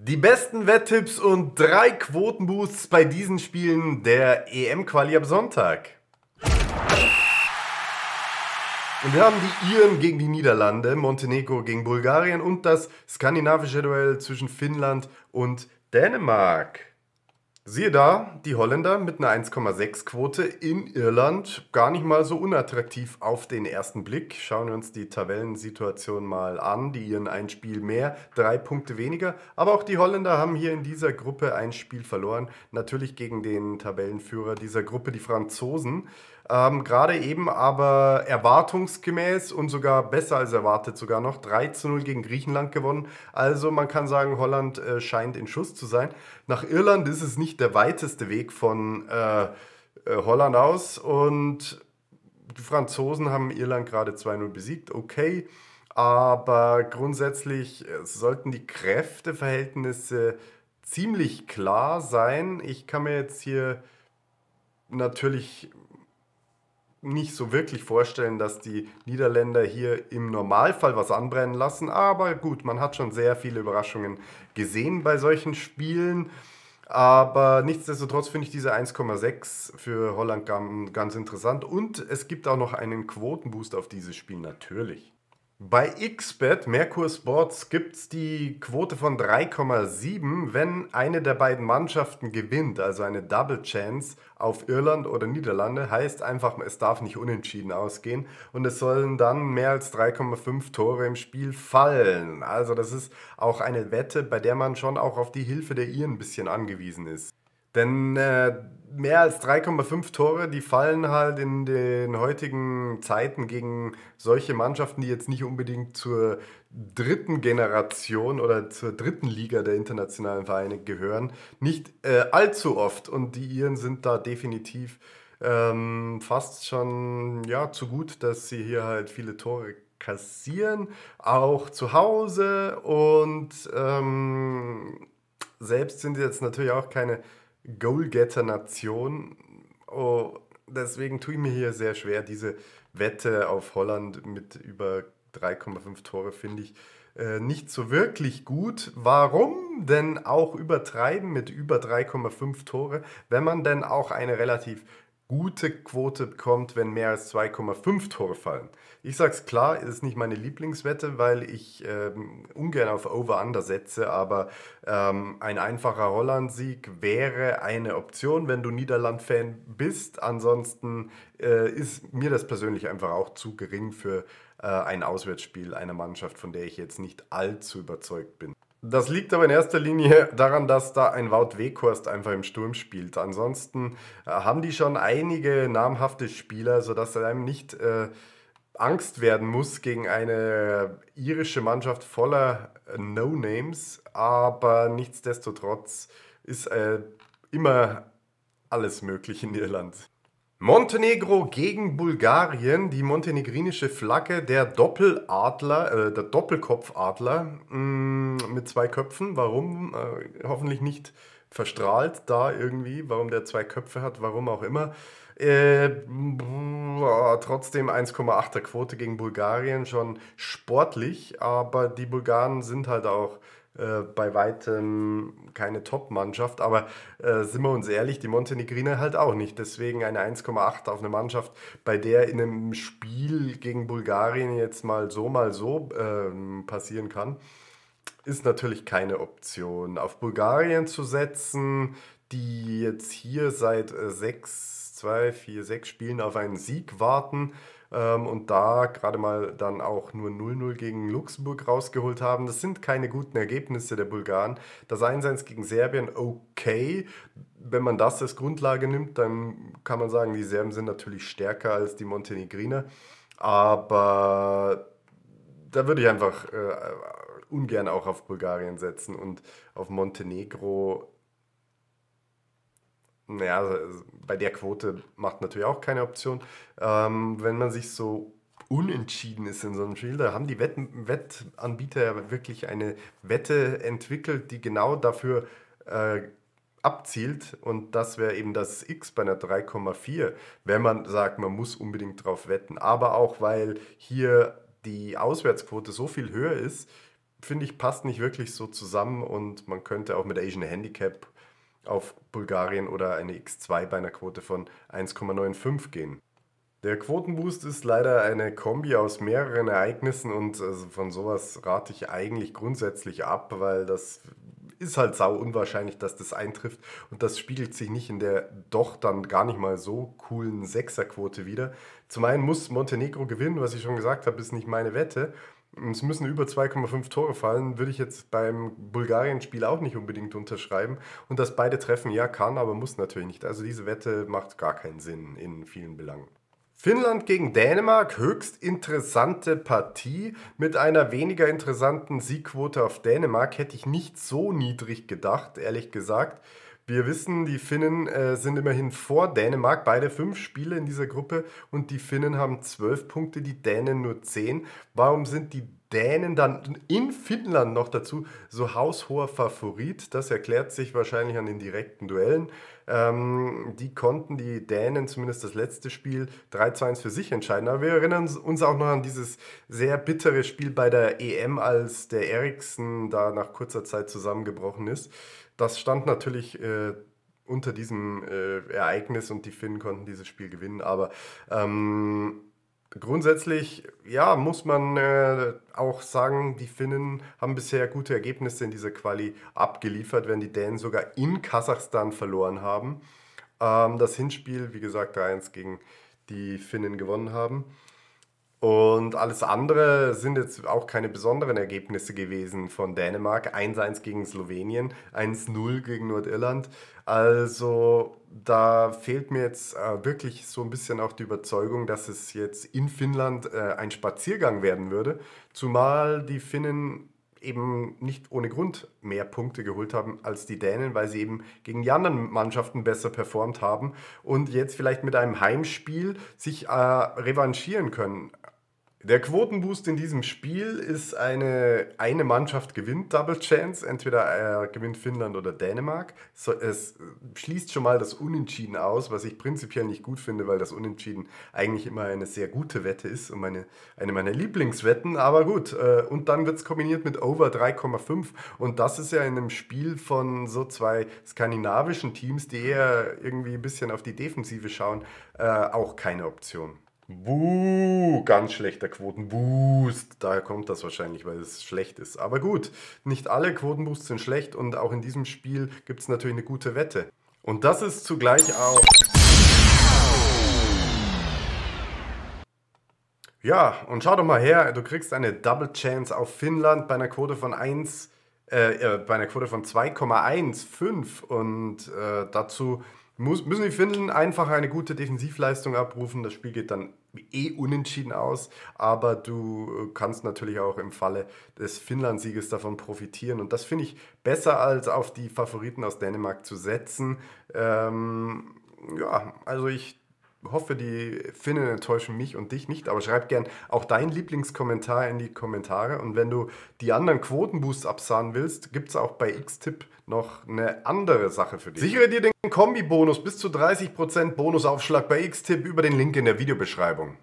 Die besten Wetttipps und drei Quotenboosts bei diesen Spielen der EM-Quali ab Sonntag. Und wir haben die Iren gegen die Niederlande, Montenegro gegen Bulgarien und das skandinavische Duell zwischen Finnland und Dänemark. Siehe da, die Holländer mit einer 1,6-Quote in Irland gar nicht mal so unattraktiv auf den ersten Blick. Schauen wir uns die Tabellensituation mal an. Die Iren ein Spiel mehr, drei Punkte weniger. Aber auch die Holländer haben hier in dieser Gruppe ein Spiel verloren. Natürlich gegen den Tabellenführer dieser Gruppe, die Franzosen. Ähm, Gerade eben aber erwartungsgemäß und sogar besser als erwartet sogar noch 3 zu 0 gegen Griechenland gewonnen. Also man kann sagen, Holland äh, scheint in Schuss zu sein. Nach Irland ist es nicht nicht der weiteste Weg von äh, äh, Holland aus und die Franzosen haben Irland gerade 2-0 besiegt, okay. Aber grundsätzlich äh, sollten die Kräfteverhältnisse ziemlich klar sein. Ich kann mir jetzt hier natürlich nicht so wirklich vorstellen, dass die Niederländer hier im Normalfall was anbrennen lassen. Aber gut, man hat schon sehr viele Überraschungen gesehen bei solchen Spielen. Aber nichtsdestotrotz finde ich diese 1,6 für Holland ganz interessant. Und es gibt auch noch einen Quotenboost auf dieses Spiel, natürlich. Bei XBET, Merkur Sports, gibt es die Quote von 3,7, wenn eine der beiden Mannschaften gewinnt, also eine Double Chance auf Irland oder Niederlande. Heißt einfach, es darf nicht unentschieden ausgehen und es sollen dann mehr als 3,5 Tore im Spiel fallen. Also, das ist auch eine Wette, bei der man schon auch auf die Hilfe der Iren ein bisschen angewiesen ist. Denn. Äh, mehr als 3,5 Tore, die fallen halt in den heutigen Zeiten gegen solche Mannschaften, die jetzt nicht unbedingt zur dritten Generation oder zur dritten Liga der internationalen Vereine gehören, nicht äh, allzu oft. Und die Iren sind da definitiv ähm, fast schon ja, zu gut, dass sie hier halt viele Tore kassieren, auch zu Hause. Und ähm, selbst sind sie jetzt natürlich auch keine Goalgetter-Nation. Oh, deswegen tue ich mir hier sehr schwer. Diese Wette auf Holland mit über 3,5 Tore finde ich äh, nicht so wirklich gut. Warum denn auch übertreiben mit über 3,5 Tore, wenn man denn auch eine relativ gute Quote bekommt, wenn mehr als 2,5 Tore fallen. Ich sage es klar, es ist nicht meine Lieblingswette, weil ich ähm, ungern auf Over-Under setze, aber ähm, ein einfacher Holland-Sieg wäre eine Option, wenn du Niederland-Fan bist. Ansonsten äh, ist mir das persönlich einfach auch zu gering für äh, ein Auswärtsspiel einer Mannschaft, von der ich jetzt nicht allzu überzeugt bin. Das liegt aber in erster Linie daran, dass da ein Wout Weghorst einfach im Sturm spielt. Ansonsten äh, haben die schon einige namhafte Spieler, sodass einem nicht äh, Angst werden muss gegen eine irische Mannschaft voller äh, No-Names. Aber nichtsdestotrotz ist äh, immer alles möglich in Irland. Montenegro gegen Bulgarien, die montenegrinische Flagge, der Doppeladler, äh, der Doppelkopfadler mh, mm, mit zwei Köpfen. Warum? Äh, hoffentlich nicht verstrahlt da irgendwie, warum der zwei Köpfe hat, warum auch immer. Äh, trotzdem 1,8er Quote gegen Bulgarien, schon sportlich, aber die Bulgaren sind halt auch äh, bei weitem keine Top-Mannschaft, aber äh, sind wir uns ehrlich, die Montenegriner halt auch nicht. Deswegen eine 1,8 auf eine Mannschaft, bei der in einem Spiel gegen Bulgarien jetzt mal so, mal so ähm, passieren kann, ist natürlich keine Option. Auf Bulgarien zu setzen, die jetzt hier seit äh, sechs zwei, vier, sechs Spielen auf einen Sieg warten ähm, und da gerade mal dann auch nur 0-0 gegen Luxemburg rausgeholt haben. Das sind keine guten Ergebnisse der Bulgaren. Das 1-1 gegen Serbien, okay. Wenn man das als Grundlage nimmt, dann kann man sagen, die Serben sind natürlich stärker als die Montenegriner. Aber da würde ich einfach äh, ungern auch auf Bulgarien setzen und auf Montenegro naja, also, bei der Quote macht natürlich auch keine Option. Ähm, wenn man sich so unentschieden ist in so einem Spiel, da haben die Wett Wettanbieter wirklich eine Wette entwickelt, die genau dafür äh, abzielt. Und das wäre eben das X bei einer 3,4, wenn man sagt, man muss unbedingt drauf wetten. Aber auch weil hier die Auswärtsquote so viel höher ist, finde ich, passt nicht wirklich so zusammen und man könnte auch mit Asian Handicap auf Bulgarien oder eine X2 bei einer Quote von 1,95 gehen. Der Quotenboost ist leider eine Kombi aus mehreren Ereignissen und also von sowas rate ich eigentlich grundsätzlich ab, weil das ist halt sau unwahrscheinlich, dass das eintrifft. Und das spiegelt sich nicht in der doch dann gar nicht mal so coolen Sechserquote wieder. Zum einen muss Montenegro gewinnen, was ich schon gesagt habe, ist nicht meine Wette. Es müssen über 2,5 Tore fallen, würde ich jetzt beim Bulgarien-Spiel auch nicht unbedingt unterschreiben. Und dass beide treffen, ja, kann, aber muss natürlich nicht. Also diese Wette macht gar keinen Sinn in vielen Belangen. Finnland gegen Dänemark, höchst interessante Partie. Mit einer weniger interessanten Siegquote auf Dänemark hätte ich nicht so niedrig gedacht, ehrlich gesagt. Wir wissen, die Finnen äh, sind immerhin vor Dänemark, beide fünf Spiele in dieser Gruppe und die Finnen haben zwölf Punkte, die Dänen nur zehn. Warum sind die Dänen dann in Finnland noch dazu so haushoher Favorit. Das erklärt sich wahrscheinlich an den direkten Duellen. Ähm, die konnten die Dänen zumindest das letzte Spiel 3-1 für sich entscheiden. Aber wir erinnern uns auch noch an dieses sehr bittere Spiel bei der EM, als der Eriksen da nach kurzer Zeit zusammengebrochen ist. Das stand natürlich äh, unter diesem äh, Ereignis und die Finnen konnten dieses Spiel gewinnen. Aber ähm, Grundsätzlich, ja, muss man äh, auch sagen, die Finnen haben bisher gute Ergebnisse in dieser Quali abgeliefert, wenn die Dänen sogar in Kasachstan verloren haben. Ähm, das Hinspiel, wie gesagt, 3-1 gegen die Finnen gewonnen haben. Und alles andere sind jetzt auch keine besonderen Ergebnisse gewesen von Dänemark. 1-1 gegen Slowenien, 1-0 gegen Nordirland. Also da fehlt mir jetzt äh, wirklich so ein bisschen auch die Überzeugung, dass es jetzt in Finnland äh, ein Spaziergang werden würde. Zumal die Finnen eben nicht ohne Grund mehr Punkte geholt haben als die Dänen, weil sie eben gegen die anderen Mannschaften besser performt haben und jetzt vielleicht mit einem Heimspiel sich äh, revanchieren können. Der Quotenboost in diesem Spiel ist eine, eine Mannschaft gewinnt Double Chance, entweder äh, gewinnt Finnland oder Dänemark. So, es schließt schon mal das Unentschieden aus, was ich prinzipiell nicht gut finde, weil das Unentschieden eigentlich immer eine sehr gute Wette ist und meine, eine meiner Lieblingswetten. Aber gut, äh, und dann wird es kombiniert mit Over 3,5 und das ist ja in einem Spiel von so zwei skandinavischen Teams, die eher irgendwie ein bisschen auf die Defensive schauen, äh, auch keine Option. Buh, ganz schlechter Quotenboost. Daher kommt das wahrscheinlich, weil es schlecht ist. Aber gut, nicht alle Quotenboosts sind schlecht und auch in diesem Spiel gibt es natürlich eine gute Wette. Und das ist zugleich auch... Ja, und schau doch mal her, du kriegst eine Double Chance auf Finnland bei einer Quote von 1, äh, äh, bei einer Quote von 2,15 und äh, dazu muss, müssen die finden, einfach eine gute Defensivleistung abrufen. Das Spiel geht dann eh unentschieden aus, aber du äh, kannst natürlich auch im Falle des Finnland-Sieges davon profitieren. Und das finde ich besser, als auf die Favoriten aus Dänemark zu setzen. Ähm, ja, also ich hoffe, die Finnen enttäuschen mich und dich nicht, aber schreib gern auch deinen Lieblingskommentar in die Kommentare. Und wenn du die anderen Quotenboosts absahen willst, gibt es auch bei Xtip noch eine andere Sache für dich. Sichere dir den Kombi-Bonus bis zu 30% Bonusaufschlag bei Xtip über den Link in der Videobeschreibung.